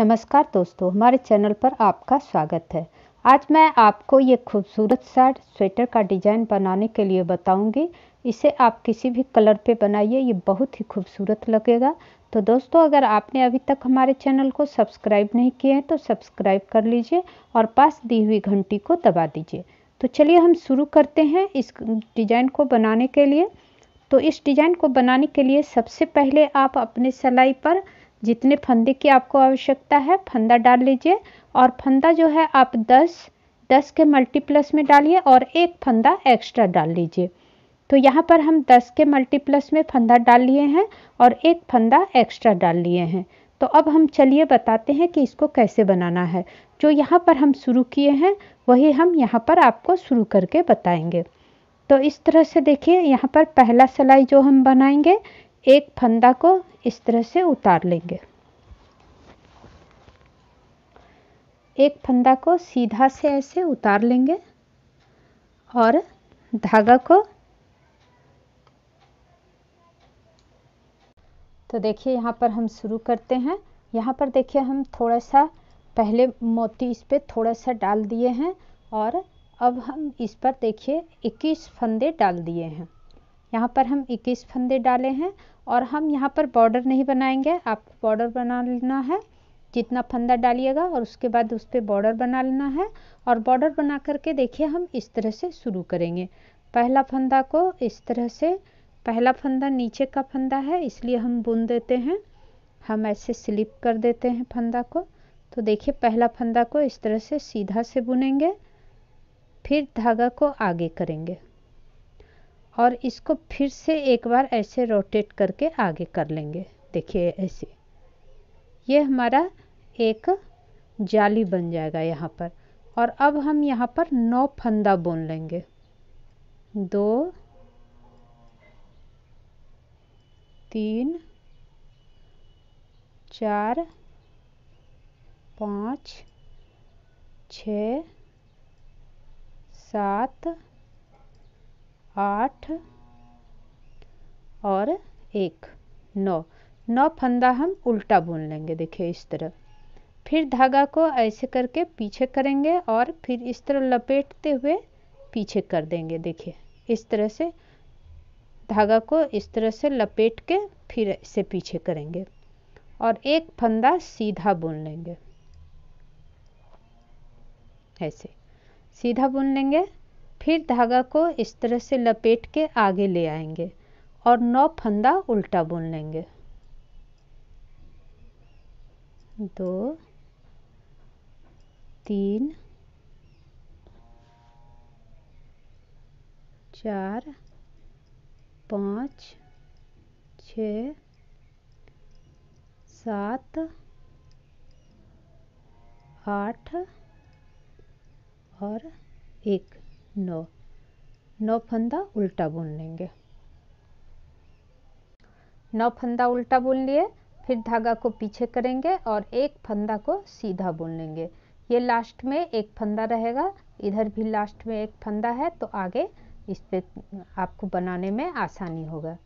नमस्कार दोस्तों हमारे चैनल पर आपका स्वागत है आज मैं आपको ये खूबसूरत साट स्वेटर का डिज़ाइन बनाने के लिए बताऊंगी इसे आप किसी भी कलर पे बनाइए ये बहुत ही खूबसूरत लगेगा तो दोस्तों अगर आपने अभी तक हमारे चैनल को सब्सक्राइब नहीं किए हैं तो सब्सक्राइब कर लीजिए और पास दी हुई घंटी को दबा दीजिए तो चलिए हम शुरू करते हैं इस डिज़ाइन को बनाने के लिए तो इस डिज़ाइन को बनाने के लिए सबसे पहले आप अपने सिलाई पर जितने फंदे की आपको आवश्यकता है फंदा डाल लीजिए और फंदा जो है आप 10 10 के मल्टीप्लस में डालिए और एक फंदा एक्स्ट्रा डाल लीजिए तो यहाँ पर हम 10 के मल्टीप्लस में फंदा डाल लिए हैं और एक फंदा एक्स्ट्रा डाल लिए हैं तो अब हम चलिए बताते हैं कि इसको कैसे बनाना है जो यहाँ पर हम शुरू किए हैं वही हम यहाँ पर आपको शुरू करके बताएंगे तो इस तरह से देखिए यहाँ पर पहला सिलाई जो हम बनाएंगे एक फंदा को इस तरह से उतार लेंगे एक फंदा को सीधा से ऐसे उतार लेंगे और धागा को तो देखिए यहाँ पर हम शुरू करते हैं यहाँ पर देखिए हम थोड़ा सा पहले मोती इस पर थोड़ा सा डाल दिए हैं और अब हम इस पर देखिए 21 फंदे डाल दिए हैं यहाँ पर हम 21 फंदे डाले हैं और हम यहाँ पर बॉर्डर नहीं बनाएंगे आपको बॉर्डर बना लेना है जितना फंदा डालिएगा और उसके बाद उस पर बॉर्डर बना लेना है और बॉर्डर बना करके देखिए हम इस तरह से शुरू करेंगे पहला फंदा को इस तरह से पहला फंदा नीचे का फंदा है इसलिए हम बुन देते हैं हम ऐसे स्लिप कर देते हैं फंदा को तो देखिए पहला फंदा को इस तरह से सीधा से बुनेंगे फिर धागा को आगे करेंगे और इसको फिर से एक बार ऐसे रोटेट करके आगे कर लेंगे देखिए ऐसे ये हमारा एक जाली बन जाएगा यहाँ पर और अब हम यहाँ पर नौ फंदा बुन लेंगे दो तीन चार पाँच छ सात आठ और एक नौ नौ फंदा हम उल्टा बुन लेंगे देखिए इस तरह फिर धागा को ऐसे करके पीछे करेंगे और फिर इस तरह लपेटते हुए पीछे कर देंगे देखिए इस तरह से धागा को इस तरह से लपेट के फिर इसे पीछे करेंगे और एक फंदा सीधा बुन लेंगे ऐसे सीधा बुन लेंगे फिर धागा को इस तरह से लपेट के आगे ले आएंगे और नौ फंदा उल्टा बुन लेंगे दो तीन चार पाँच छ सात आठ और एक नौ नौ फंदा उल्टा बुन लेंगे नौ फंदा उल्टा बुन लिए फिर धागा को पीछे करेंगे और एक फंदा को सीधा बुन लेंगे ये लास्ट में एक फंदा रहेगा इधर भी लास्ट में एक फंदा है तो आगे इस पे आपको बनाने में आसानी होगा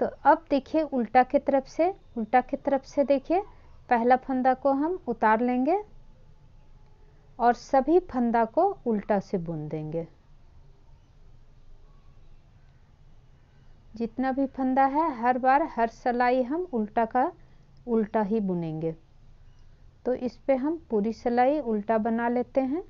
तो अब देखिए उल्टा की तरफ से उल्टा की तरफ से देखिए पहला फंदा को हम उतार लेंगे और सभी फंदा को उल्टा से बुन देंगे जितना भी फंदा है हर बार हर सलाई हम उल्टा का उल्टा ही बुनेंगे तो इस पे हम पूरी सलाई उल्टा बना लेते हैं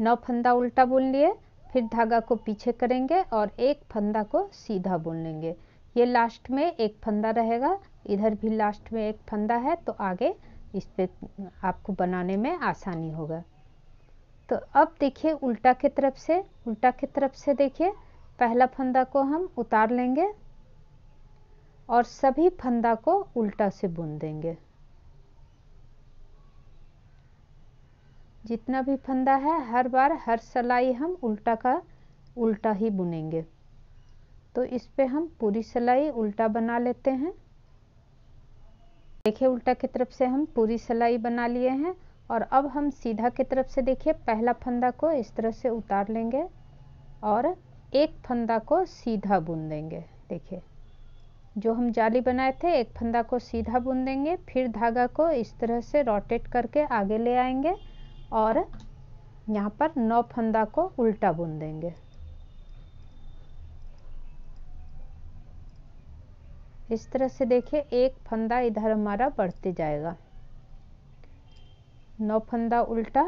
नौ फंदा उल्टा बुन लिए फिर धागा को पीछे करेंगे और एक फंदा को सीधा बुन लेंगे ये लास्ट में एक फंदा रहेगा इधर भी लास्ट में एक फंदा है तो आगे इस पर आपको बनाने में आसानी होगा तो अब देखिए उल्टा की तरफ से उल्टा की तरफ से देखिए पहला फंदा को हम उतार लेंगे और सभी फंदा को उल्टा से बुन देंगे जितना भी फंदा है हर बार हर सलाई हम उल्टा का उल्टा ही बुनेंगे तो इस पे हम पूरी सलाई उल्टा बना लेते हैं देखिए उल्टा की तरफ से हम पूरी सिलाई बना लिए हैं और अब हम सीधा की तरफ से देखिए पहला फंदा को इस तरह से उतार लेंगे और एक फंदा को सीधा बुन देंगे देखिए जो हम जाली बनाए थे एक फंदा को सीधा बुन देंगे फिर धागा को इस तरह से रोटेट करके आगे ले आएंगे और यहाँ पर नौ फंदा को उल्टा बुन देंगे इस तरह से देखिए एक फंदा इधर हमारा बढ़ते जाएगा नौ फंदा उल्टा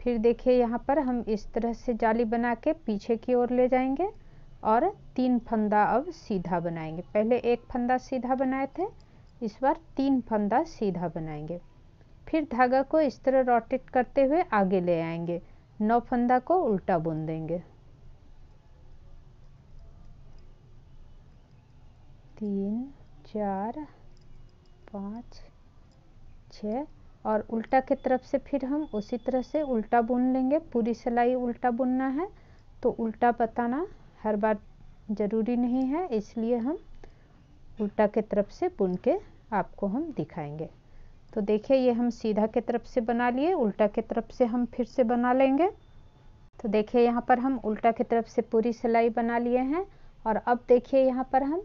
फिर देखिए यहाँ पर हम इस तरह से जाली बना के पीछे की ओर ले जाएंगे और तीन फंदा अब सीधा बनाएंगे पहले एक फंदा सीधा बनाए थे इस बार तीन फंदा सीधा बनाएंगे फिर धागा को इस तरह रोटेट करते हुए आगे ले आएंगे नौ फंदा को उल्टा बुन देंगे तीन चार पाँच छ और उल्टा के तरफ से फिर हम उसी तरह से उल्टा बुन लेंगे पूरी सिलाई उल्टा बुनना है तो उल्टा बताना हर बार ज़रूरी नहीं है इसलिए हम उल्टा के तरफ से बुन के आपको हम दिखाएंगे तो देखिए ये हम सीधा के तरफ से बना लिए उल्टा के तरफ से हम फिर से बना लेंगे तो देखिए यहाँ पर हम उल्टा की तरफ से पूरी सिलाई बना लिए हैं और अब देखिए यहाँ पर हम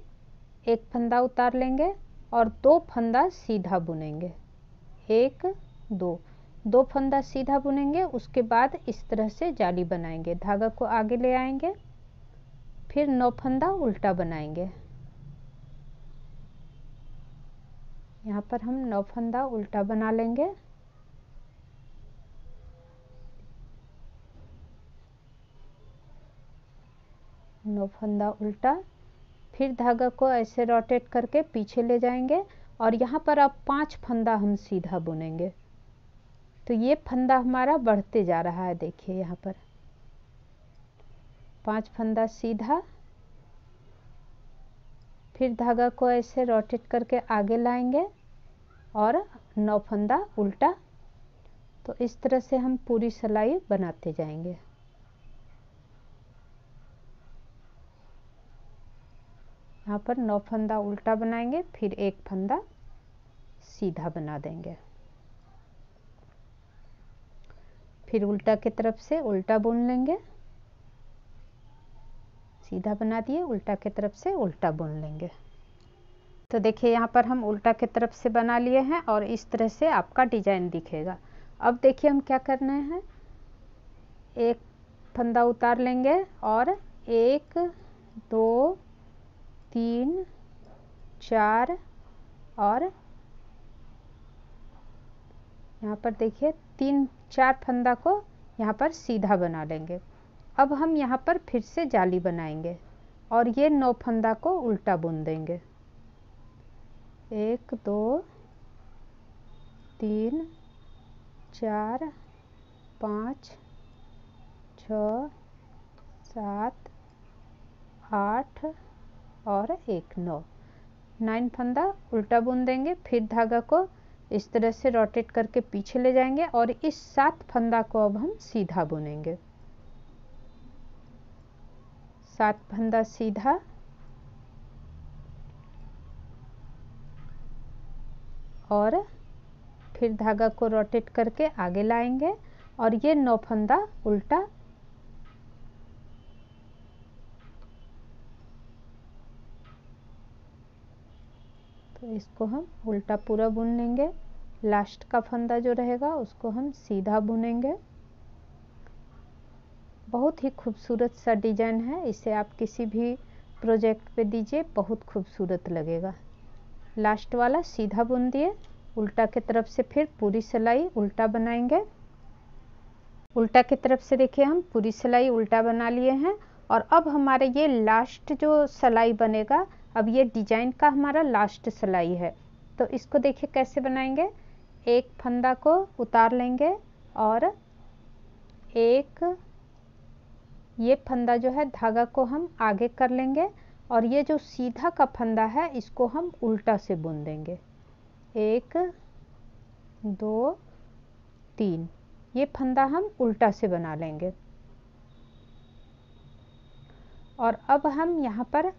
एक फंदा उतार लेंगे और दो फंदा सीधा बुनेंगे एक दो दो फंदा सीधा बुनेंगे उसके बाद इस तरह से जाली बनाएंगे धागा को आगे ले आएंगे फिर नौ फंदा उल्टा बनाएंगे यहाँ पर हम नौ फंदा उल्टा बना लेंगे नौ फंदा उल्टा फिर धागा को ऐसे रोटेट करके पीछे ले जाएंगे और यहाँ पर अब पांच फंदा हम सीधा बुनेंगे तो ये फंदा हमारा बढ़ते जा रहा है देखिए यहाँ पर पांच फंदा सीधा फिर धागा को ऐसे रोटेट करके आगे लाएंगे और नौ फंदा उल्टा तो इस तरह से हम पूरी सलाई बनाते जाएंगे यहाँ पर नौ फंदा उल्टा बनाएंगे फिर एक फंदा सीधा बना देंगे फिर उल्टा की तरफ से उल्टा बुन लेंगे सीधा बना दिए उल्टा की तरफ से उल्टा बुन लेंगे तो देखिए यहाँ पर हम उल्टा के तरफ से बना लिए हैं और इस तरह से आपका डिजाइन दिखेगा अब देखिए हम क्या करना है एक फंदा उतार लेंगे और एक दो तीन चार और यहाँ पर देखिए तीन चार फंदा को यहाँ पर सीधा बना लेंगे अब हम यहाँ पर फिर से जाली बनाएंगे और ये नौ फंदा को उल्टा बुन देंगे एक दो तीन चार पाँच छ सात आठ और एक नौ नाइन फंदा उल्टा बुन देंगे फिर धागा को इस तरह से रोटेट करके पीछे ले जाएंगे और इस सात फंदा को अब हम सीधा बुनेंगे सात फंदा सीधा और फिर धागा को रोटेट करके आगे लाएंगे और ये नौ फंदा उल्टा तो इसको हम उल्टा पूरा बुन लेंगे लास्ट का फंदा जो रहेगा उसको हम सीधा बुनेंगे बहुत ही खूबसूरत सा डिजाइन है इसे आप किसी भी प्रोजेक्ट पे दीजिए बहुत खूबसूरत लगेगा लास्ट वाला सीधा बुन दिए उल्टा के तरफ से फिर पूरी सिलाई उल्टा बनाएंगे उल्टा की तरफ से देखिए हम पूरी सिलाई उल्टा बना लिए हैं और अब हमारे ये लास्ट जो सिलाई बनेगा अब ये डिजाइन का हमारा लास्ट सिलाई है तो इसको देखिए कैसे बनाएंगे एक फंदा को उतार लेंगे और एक ये फंदा जो है धागा को हम आगे कर लेंगे और ये जो सीधा का फंदा है इसको हम उल्टा से बुन देंगे एक दो तीन ये फंदा हम उल्टा से बना लेंगे और अब हम यहाँ पर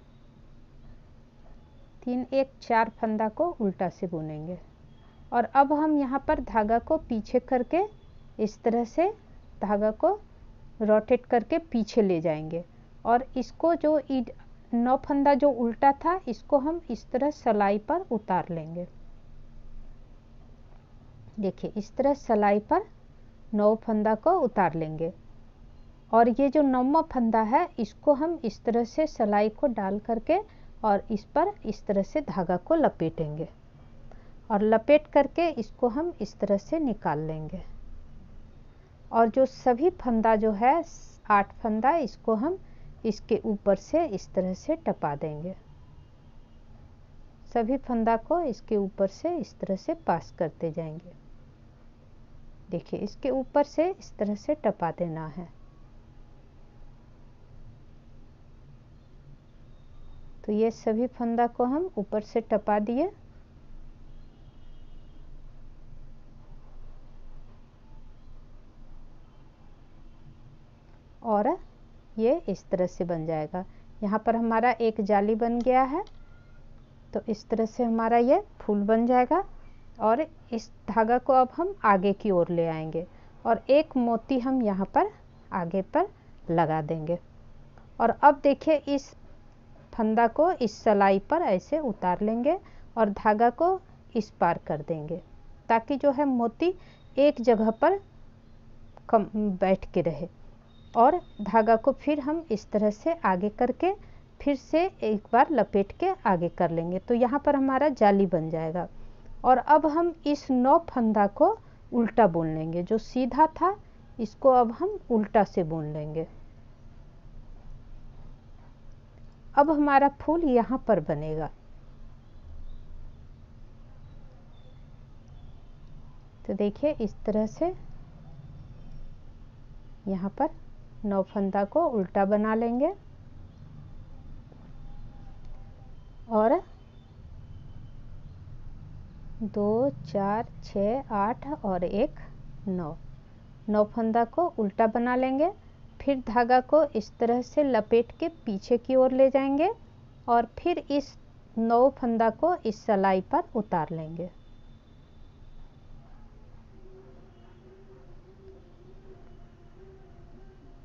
तीन एक चार फंदा को उल्टा से बुनेंगे और अब हम यहाँ पर धागा को पीछे करके इस तरह से धागा को रोटेट करके पीछे ले जाएंगे और इसको जो नौ फंदा जो उल्टा था इसको हम इस तरह सलाई पर उतार लेंगे देखिए इस तरह सलाई पर नौ फंदा को उतार लेंगे और ये जो नौवा फंदा है इसको हम इस तरह से सलाई को डाल करके और इस पर इस तरह से धागा को लपेटेंगे और लपेट करके इसको हम इस तरह से निकाल लेंगे और जो सभी फंदा जो है आठ फंदा इसको हम इसके ऊपर से इस तरह से टपा देंगे सभी फंदा को इसके ऊपर से इस तरह से पास करते जाएंगे देखिए इसके ऊपर से इस तरह से टपा देना है तो ये सभी फंदा को हम ऊपर से टपा दिए और ये इस तरह से बन जाएगा यहाँ पर हमारा एक जाली बन गया है तो इस तरह से हमारा ये फूल बन जाएगा और इस धागा को अब हम आगे की ओर ले आएंगे और एक मोती हम यहाँ पर आगे पर लगा देंगे और अब देखिए इस फंदा को इस सलाई पर ऐसे उतार लेंगे और धागा को इस पार कर देंगे ताकि जो है मोती एक जगह पर कम बैठ के रहे और धागा को फिर हम इस तरह से आगे करके फिर से एक बार लपेट के आगे कर लेंगे तो यहाँ पर हमारा जाली बन जाएगा और अब हम इस नौ फंदा को उल्टा बुन लेंगे जो सीधा था इसको अब हम उल्टा से बुन लेंगे अब हमारा फूल यहाँ पर बनेगा तो देखिए इस तरह से यहाँ पर नौ फंदा को उल्टा बना लेंगे और दो चार छ आठ और एक नौ नौ फंदा को उल्टा बना लेंगे फिर धागा को इस तरह से लपेट के पीछे की ओर ले जाएंगे और फिर इस नौ फंदा को इस सलाई पर उतार लेंगे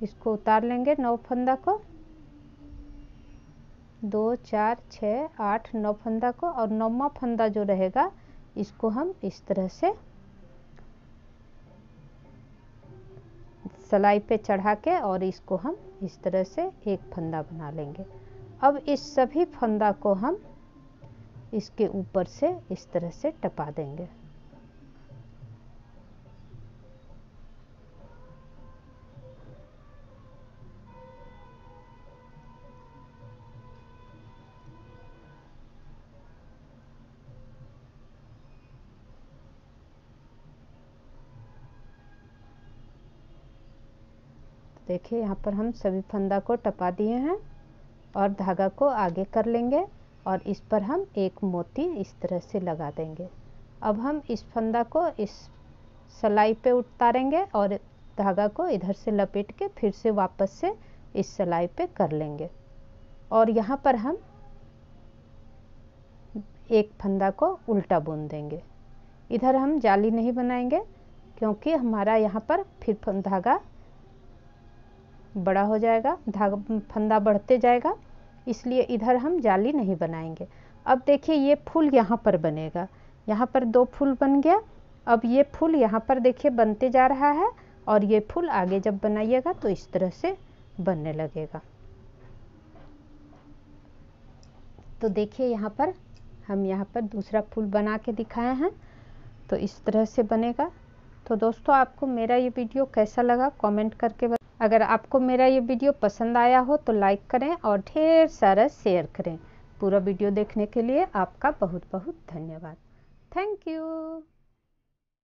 इसको उतार लेंगे नौ फंदा को दो चार छः आठ नौ फंदा को और नौवा फंदा जो रहेगा इसको हम इस तरह से सलाई पे चढ़ा के और इसको हम इस तरह से एक फंदा बना लेंगे अब इस सभी फंदा को हम इसके ऊपर से इस तरह से टपा देंगे देखिए यहाँ पर हम सभी फंदा को टपा दिए हैं और धागा को आगे कर लेंगे और इस पर हम एक मोती इस तरह से लगा देंगे अब हम इस फंदा को इस सलाई पे उतारेंगे और धागा को इधर से लपेट के फिर से वापस से इस सलाई पे कर लेंगे और यहाँ पर हम एक फंदा को उल्टा बुन देंगे इधर हम जाली नहीं बनाएंगे क्योंकि हमारा यहाँ पर फिर धागा बड़ा हो जाएगा धागा फंदा बढ़ते जाएगा इसलिए इधर हम जाली नहीं बनाएंगे अब देखिए ये फूल यहाँ पर बनेगा यहाँ पर दो फूल बन गया अब ये फूल यहाँ पर देखिए बनते जा रहा है और ये फूल आगे जब बनाइएगा तो इस तरह से बनने लगेगा तो देखिए यहाँ पर हम यहाँ पर दूसरा फूल बना के दिखाए हैं तो इस तरह से बनेगा तो दोस्तों आपको मेरा ये वीडियो कैसा लगा कमेंट करके अगर आपको मेरा ये वीडियो पसंद आया हो तो लाइक करें और ढेर सारा शेयर करें पूरा वीडियो देखने के लिए आपका बहुत बहुत धन्यवाद थैंक यू